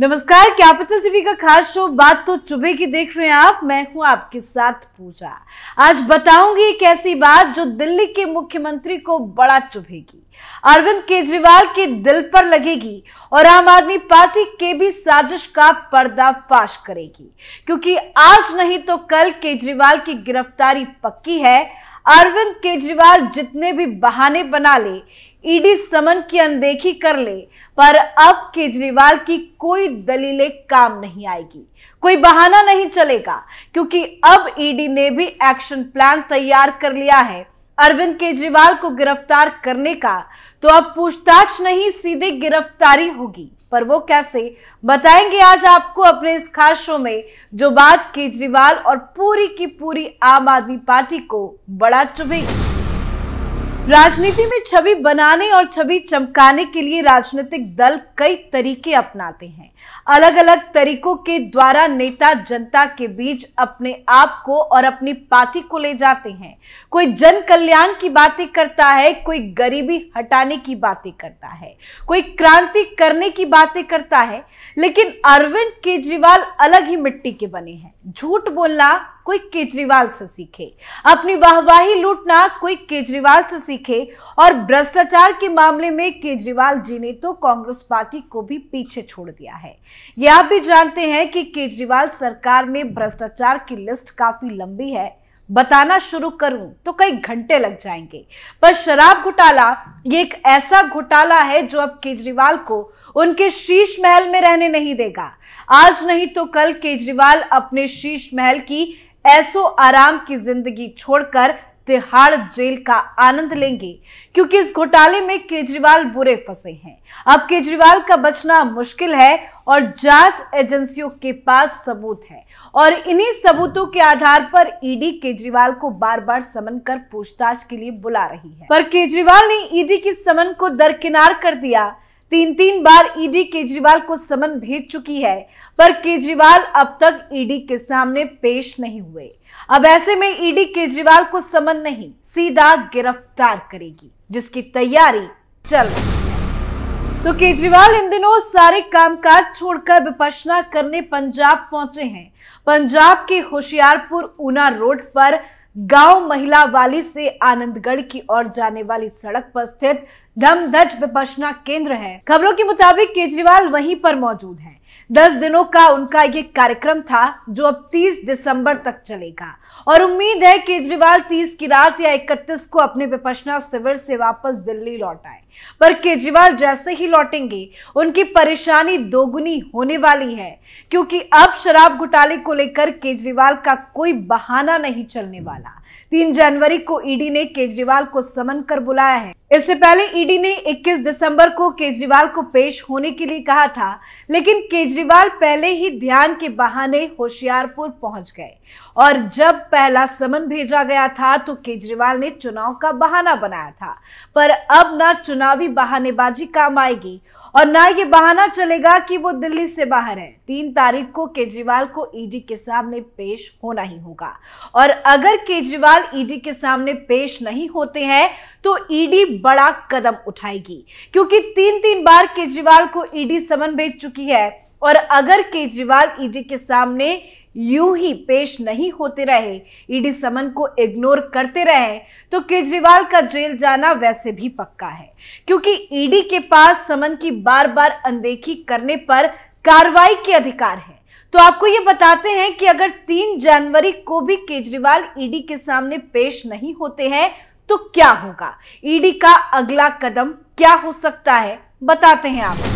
नमस्कार capital TV का खास शो बात तो चुभे की देख रहे हैं आप मैं हूं आपके साथ पूजा आज बताऊंगी एक ऐसी बात जो दिल्ली के मुख्यमंत्री को बड़ा चुभेगी अरविंद केजरीवाल के दिल पर लगेगी और आम आदमी पार्टी के भी साजिश का पर्दाफाश करेगी क्योंकि आज नहीं तो कल केजरीवाल की गिरफ्तारी पक्की है अरविंद केजरीवाल जितने भी बहाने बना ले ईडी समन की अनदेखी कर ले पर अब केजरीवाल की कोई दलीलें काम नहीं आएगी कोई बहाना नहीं चलेगा क्योंकि अब ईडी ने भी एक्शन प्लान तैयार कर लिया है अरविंद केजरीवाल को गिरफ्तार करने का तो अब पूछताछ नहीं सीधे गिरफ्तारी होगी पर वो कैसे बताएंगे आज आपको अपने इस खास शो में जो बात केजरीवाल और पूरी की पूरी आम आदमी पार्टी को बड़ा चुभेगी राजनीति में छवि बनाने और छवि चमकाने के लिए राजनीतिक दल कई तरीके अपनाते हैं अलग अलग तरीकों के द्वारा नेता जनता के बीच अपने आप को और अपनी पार्टी को ले जाते हैं कोई जन कल्याण की बातें करता है कोई गरीबी हटाने की बातें करता है कोई क्रांति करने की बातें करता है लेकिन अरविंद केजरीवाल अलग ही मिट्टी के बने हैं झूठ बोलना कोई केजरीवाल से सीखे अपनी वाहवाही लूटना कोई केजरीवाल से सीखे और भ्रष्टाचार के मामले में केजरीवाल जी ने तो कांग्रेस पार्टी को भी पीछे छोड़ दिया है ये आप भी जानते हैं कि केजरीवाल सरकार में भ्रष्टाचार की लिस्ट काफी लंबी है बताना शुरू करूं तो कई घंटे लग जाएंगे पर शराब घोटाला ये एक ऐसा घोटाला है जो अब केजरीवाल को उनके शीश महल में रहने नहीं देगा आज नहीं तो कल केजरीवाल अपने शीश महल की ऐसो आराम की जिंदगी छोड़कर तिहाड़ जेल का आनंद लेंगे क्योंकि इस घोटाले में केजरीवाल बुरे फंसे हैं अब केजरीवाल का बचना मुश्किल है और जांच एजेंसियों के पास सबूत है और इन्हीं सबूतों के आधार पर ईडी केजरीवाल को बार बार समन कर पूछताछ के लिए बुला रही है पर केजरीवाल ने ईडी की समन को दरकिनार कर दिया तीन तीन बार ईडी e केजरीवाल को समन भेज चुकी है पर केजरीवाल अब तक ईडी e के सामने पेश नहीं हुए अब ऐसे में ईडी e केजरीवाल को समन नहीं सीधा गिरफ्तार करेगी जिसकी तैयारी चल रही तो केजरीवाल इन दिनों सारे कामकाज छोड़कर विपक्षना करने पंजाब पहुंचे हैं पंजाब के होशियारपुर ऊना रोड पर गांव महिला वाली से आनंदगढ़ की ओर जाने वाली सड़क पर स्थित धमधज विपसना केंद्र है खबरों के मुताबिक केजरीवाल वहीं पर मौजूद हैं। दस दिनों का उनका ये कार्यक्रम था जो अब 30 दिसंबर तक चलेगा और उम्मीद है केजरीवाल 30 की रात या 31 को अपने विपक्षना शिविर से वापस दिल्ली लौट आए पर केजरीवाल जैसे ही लौटेंगे उनकी परेशानी दोगुनी होने वाली है क्योंकि अब शराब घोटाले को लेकर केजरीवाल का कोई बहाना नहीं चलने वाला तीन जनवरी को ईडी ने केजरीवाल को समन कर बुलाया है इससे पहले ईडी ने 21 दिसंबर को केजरीवाल को पेश होने के लिए कहा था लेकिन केजरीवाल पहले ही ध्यान के बहाने होशियारपुर पहुंच गए और जब पहला समन भेजा गया था तो केजरीवाल ने चुनाव का बहाना बनाया था पर अब ना चुनावी बहानेबाजी काम आएगी और ना ये बहाना चलेगा कि वो दिल्ली से बाहर है तीन तारीख को केजरीवाल को ईडी के सामने पेश होना ही होगा और अगर केजरीवाल ईडी के सामने पेश नहीं होते हैं तो ईडी बड़ा कदम उठाएगी क्योंकि तीन तीन बार केजरीवाल को ईडी समन भेज चुकी है और अगर केजरीवाल ईडी के सामने यूं ही पेश नहीं होते रहे ईडी समन को इग्नोर करते रहे तो केजरीवाल का जेल जाना वैसे भी पक्का है क्योंकि ईडी के पास समन की बार बार अनदेखी करने पर कार्रवाई के अधिकार है तो आपको ये बताते हैं कि अगर 3 जनवरी को भी केजरीवाल ईडी के सामने पेश नहीं होते हैं तो क्या होगा ईडी का अगला कदम क्या हो सकता है बताते हैं आप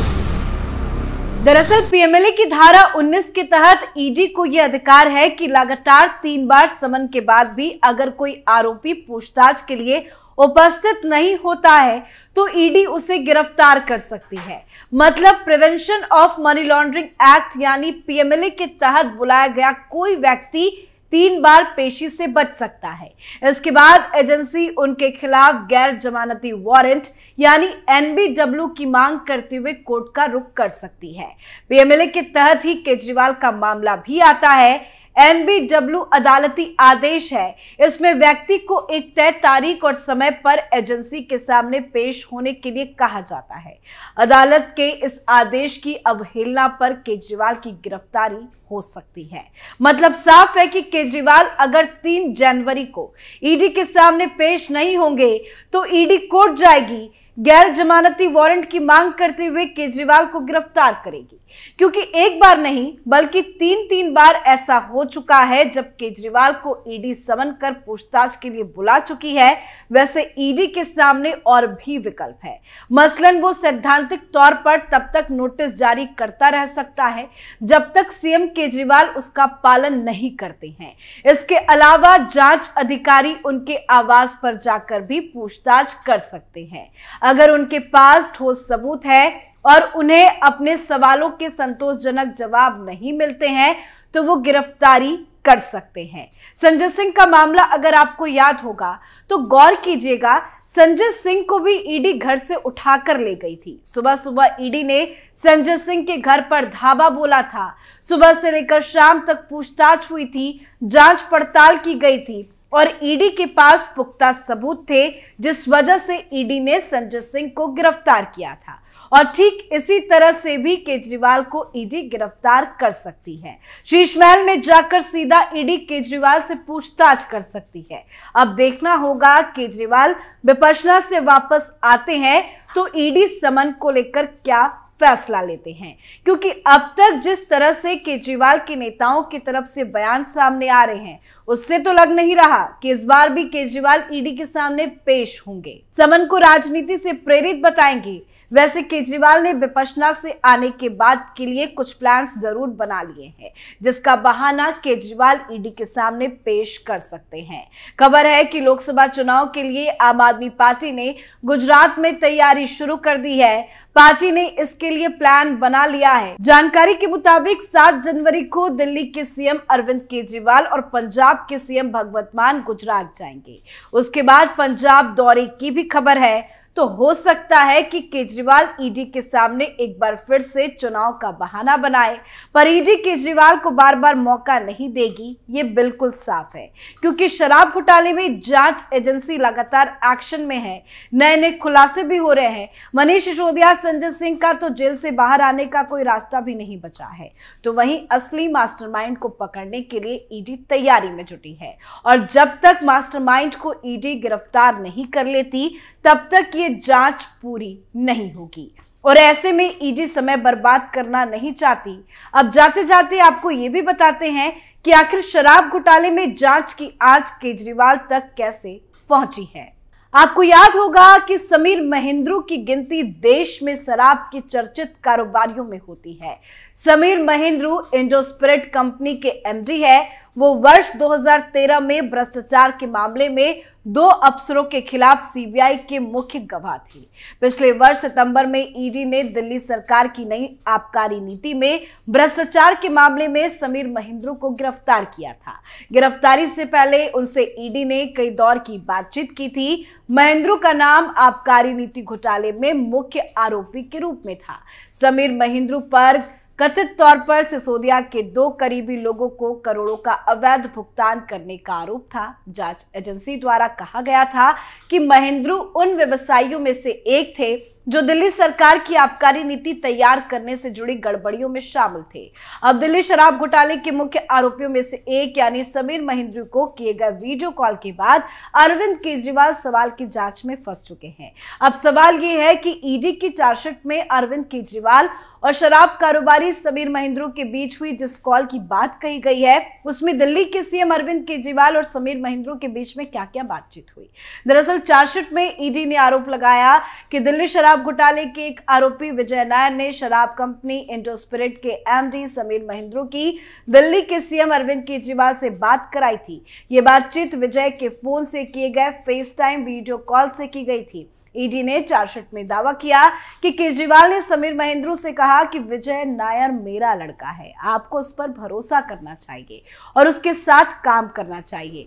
दरअसल पीएमएलए की धारा 19 के तहत ईडी को यह अधिकार है कि लगातार तीन बार समन के बाद भी अगर कोई आरोपी पूछताछ के लिए उपस्थित नहीं होता है तो ईडी उसे गिरफ्तार कर सकती है मतलब prevention of money laundering act यानी पीएमएलए के तहत बुलाया गया कोई व्यक्ति तीन बार पेशी से बच सकता है इसके बाद एजेंसी उनके खिलाफ गैर जमानती वारंट यानी एनबीडब्ल्यू की मांग करते हुए कोर्ट का रुख कर सकती है पीएमएलए के तहत ही केजरीवाल का मामला भी आता है एनबीडब्ल्यू अदालती आदेश है इसमें व्यक्ति को एक तय तारीख और समय पर एजेंसी के सामने पेश होने के लिए कहा जाता है अदालत के इस आदेश की अवहेलना पर केजरीवाल की गिरफ्तारी हो सकती है मतलब साफ है कि केजरीवाल अगर 3 जनवरी को ईडी के सामने पेश नहीं होंगे तो ईडी कोर्ट जाएगी गैर जमानती वारंट की मांग करते हुए केजरीवाल को गिरफ्तार करेगी क्योंकि एक बार नहीं बल्कि तीन तीन बार ऐसा हो चुका है जब केजरीवाल को ईडी e समन कर पूछताछ के लिए बुला चुकी है वैसे ईडी e के सामने और भी विकल्प है मसलन वो सैद्धांतिक तौर पर तब तक नोटिस जारी करता रह सकता है जब तक सीएम केजरीवाल उसका पालन नहीं करते हैं इसके अलावा जांच अधिकारी उनके आवास पर जाकर भी पूछताछ कर सकते हैं अगर उनके पास ठोस सबूत है और उन्हें अपने सवालों के संतोषजनक जवाब नहीं मिलते हैं तो वो गिरफ्तारी कर सकते हैं संजय सिंह का मामला अगर आपको याद होगा तो गौर कीजिएगा संजय सिंह को भी ईडी घर से उठाकर ले गई थी सुबह सुबह ईडी ने संजय सिंह के घर पर धाबा बोला था सुबह से लेकर शाम तक पूछताछ हुई थी जांच पड़ताल की गई थी और ईडी e के पास पुख्ता सबूत थे जिस वजह से ईडी e ने संजय सिंह को गिरफ्तार किया था और ठीक इसी तरह से भी केजरीवाल को ईडी e गिरफ्तार कर सकती है शीश महल में जाकर सीधा ईडी केजरीवाल से पूछताछ कर सकती है अब देखना होगा केजरीवाल विपक्षना से वापस आते हैं तो ईडी समन को लेकर क्या फैसला लेते हैं क्योंकि अब तक जिस तरह से केजरीवाल के नेताओं की तरफ से बयान सामने आ रहे हैं उससे तो लग नहीं रहा कि इस बार भी केजरीवाल ईडी के सामने पेश होंगे समन को राजनीति से प्रेरित बताएंगे वैसे केजरीवाल ने विपक्षना से आने के बाद के लिए कुछ प्लान्स जरूर बना लिए हैं जिसका बहाना केजरीवाल ईडी e के सामने पेश कर सकते हैं खबर है कि लोकसभा चुनाव के लिए आम आदमी पार्टी ने गुजरात में तैयारी शुरू कर दी है पार्टी ने इसके लिए प्लान बना लिया है जानकारी के मुताबिक 7 जनवरी को दिल्ली के सीएम अरविंद केजरीवाल और पंजाब के सीएम भगवत मान गुजरात जाएंगे उसके बाद पंजाब दौरे की भी खबर है तो हो सकता है कि केजरीवाल ईडी के सामने एक बार फिर से चुनाव का बहाना बनाए पर ईडी केजरीवाल को बार बार मौका नहीं देगी ये बिल्कुल साफ है क्योंकि शराब घोटाले में जांच एजेंसी लगातार एक्शन में है नए नए खुलासे भी हो रहे हैं मनीष सिसोदिया संजय सिंह का तो जेल से बाहर आने का कोई रास्ता भी नहीं बचा है तो वही असली मास्टर को पकड़ने के लिए ईडी तैयारी में जुटी है और जब तक मास्टर को ईडी गिरफ्तार नहीं कर लेती तब तक ये जांच पूरी नहीं होगी और ऐसे में ईडी समय बर्बाद करना नहीं चाहती अब जाते जाते आपको ये भी बताते हैं कि आखिर शराब घोटाले में जांच की आज केजरीवाल तक कैसे पहुंची है आपको याद होगा कि समीर महेंद्रू की गिनती देश में शराब की चर्चित कारोबारियों में होती है समीर महेंद्रू इंडोस्पिरिट कंपनी के एमडी है वो वर्ष 2013 में भ्रष्टाचार के मामले में दो अफसरों के खिलाफ सीबीआई के मुख्य गवाह थी पिछले वर्ष सितंबर में ईडी e ने दिल्ली सरकार की नई आबकारी नीति में भ्रष्टाचार के मामले में समीर महेंद्र को गिरफ्तार किया था गिरफ्तारी से पहले उनसे ईडी e ने कई दौर की बातचीत की थी महेंद्र का नाम आबकारी नीति घोटाले में मुख्य आरोपी के रूप में था समीर महेंद्र पर कथित तौर पर सिसोदिया के दो करीबी लोगों को करोड़ों का अवैध भुगतान करने का आरोप था जांच एजेंसी द्वारा कहा गया था कि महेंद्रू उन व्यवसायियों में से एक थे जो दिल्ली सरकार की आबकारी नीति तैयार करने से जुड़ी गड़बड़ियों में शामिल थे अब दिल्ली शराब घोटाले के मुख्य आरोपियों में से एक यानी समीर महेंद्र को किए गए वीडियो कॉल के बाद अरविंद केजरीवाल सवाल की जांच में फंस चुके हैं अब सवाल यह है कि ईडी की चार्जशीट में अरविंद केजरीवाल और शराब कारोबारी समीर महेंद्रो के बीच हुई जिस कॉल की बात कही गई है उसमें दिल्ली के सीएम अरविंद केजरीवाल और समीर महेंद्रो के बीच में क्या क्या बातचीत हुई दरअसल चार्जशीट में ईडी ने आरोप लगाया कि दिल्ली शराब शराब घोटाले के एक आरोपी विजय नायर ने शराब कंपनी इंडोस्पिरिट के एमडी समीर महेंद्रो की दिल्ली के सीएम अरविंद केजरीवाल से बात कराई थी ये बातचीत विजय के फोन से किए गए फेस टाइम वीडियो कॉल से की गई थी ईडी ने चार्जशीट में दावा किया कि केजरीवाल ने समीर महेंद्रू से कहा कि विजय नायर मेरा लड़का है आपको उस पर भरोसा करना चाहिए और उसके साथ काम करना चाहिए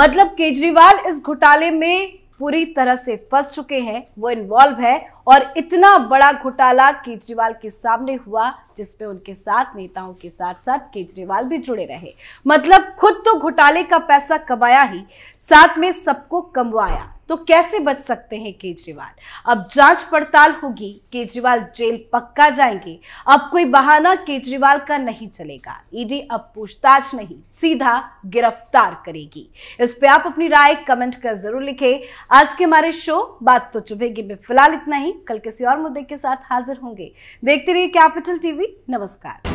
मतलब केजरीवाल इस घोटाले में पूरी तरह से फंस चुके हैं वो इन्वॉल्व है और इतना बड़ा घोटाला केजरीवाल के सामने हुआ जिसमें उनके साथ नेताओं के साथ साथ केजरीवाल भी जुड़े रहे मतलब खुद तो घोटाले का पैसा कमाया ही साथ में सबको कमवाया तो कैसे बच सकते हैं केजरीवाल अब जांच पड़ताल होगी केजरीवाल जेल पक्का जाएंगे अब कोई बहाना केजरीवाल का नहीं चलेगा ईडी अब पूछताछ नहीं सीधा गिरफ्तार करेगी इस पे आप अपनी राय कमेंट कर जरूर लिखें आज के हमारे शो बात तो चुभेगी में फिलहाल इतना ही कल किसी और मुद्दे के साथ हाजिर होंगे देखते रहिए कैपिटल टीवी नमस्कार